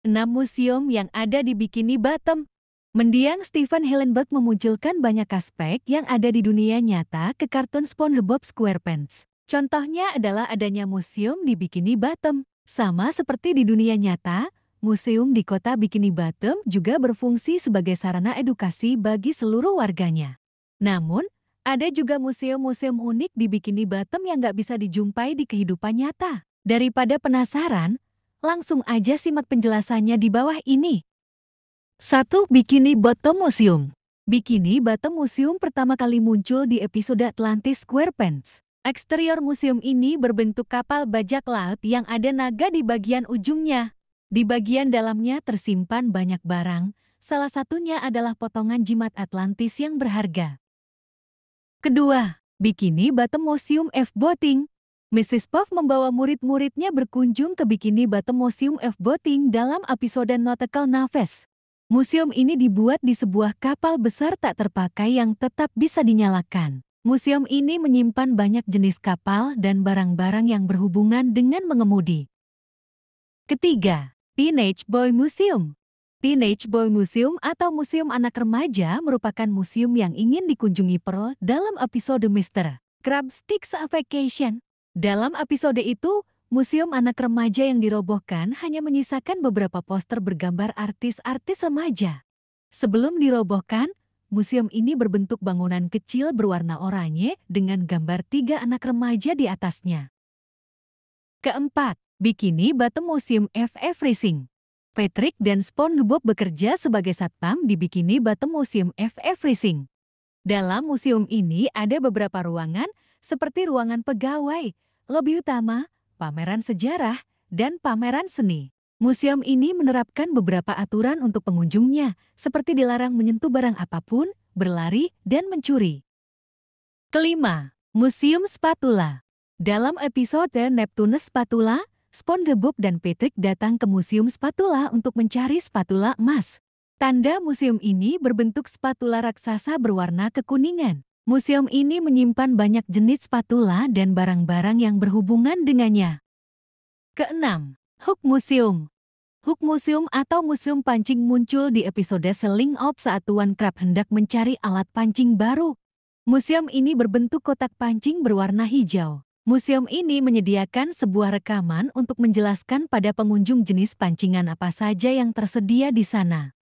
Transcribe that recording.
enam museum yang ada di Bikini Bottom. Mendiang Stephen Hillenburg memunculkan banyak aspek yang ada di dunia nyata ke kartun SpongeBob SquarePants. Contohnya adalah adanya museum di Bikini Bottom. Sama seperti di dunia nyata, museum di kota Bikini Bottom juga berfungsi sebagai sarana edukasi bagi seluruh warganya. Namun, ada juga museum-museum unik di Bikini Bottom yang nggak bisa dijumpai di kehidupan nyata. Daripada penasaran, Langsung aja simak penjelasannya di bawah ini. 1. Bikini Bottom Museum Bikini Bottom Museum pertama kali muncul di episode Atlantis Squarepants. Eksterior museum ini berbentuk kapal bajak laut yang ada naga di bagian ujungnya. Di bagian dalamnya tersimpan banyak barang, salah satunya adalah potongan jimat Atlantis yang berharga. Kedua, Bikini Bottom Museum F-Boating Mrs. Puff membawa murid-muridnya berkunjung ke Bikini Bottom Museum F. Boating dalam episode Nautical Naves. Museum ini dibuat di sebuah kapal besar tak terpakai yang tetap bisa dinyalakan. Museum ini menyimpan banyak jenis kapal dan barang-barang yang berhubungan dengan mengemudi. Ketiga, Teenage Boy Museum. Teenage Boy Museum atau Museum Anak Remaja merupakan museum yang ingin dikunjungi Pearl dalam episode Mr. Crab Sticks A Vacation. Dalam episode itu, museum anak remaja yang dirobohkan hanya menyisakan beberapa poster bergambar artis-artis remaja. Sebelum dirobohkan, museum ini berbentuk bangunan kecil berwarna oranye dengan gambar tiga anak remaja di atasnya. Keempat, Bikini Bottom Museum FF Racing. Patrick dan SpongeBob bekerja sebagai satpam di Bikini Bottom Museum FF Racing. Dalam museum ini ada beberapa ruangan seperti ruangan pegawai, lebih utama, pameran sejarah, dan pameran seni. Museum ini menerapkan beberapa aturan untuk pengunjungnya, seperti dilarang menyentuh barang apapun, berlari, dan mencuri. Kelima, Museum Spatula. Dalam episode Neptunus Spatula, SpongeBob dan Patrick datang ke Museum Spatula untuk mencari spatula emas. Tanda museum ini berbentuk spatula raksasa berwarna kekuningan. Museum ini menyimpan banyak jenis spatula dan barang-barang yang berhubungan dengannya. Keenam, Hook Museum. Hook Museum atau Museum Pancing muncul di episode Selling Out saat Tuan Krab hendak mencari alat pancing baru. Museum ini berbentuk kotak pancing berwarna hijau. Museum ini menyediakan sebuah rekaman untuk menjelaskan pada pengunjung jenis pancingan apa saja yang tersedia di sana.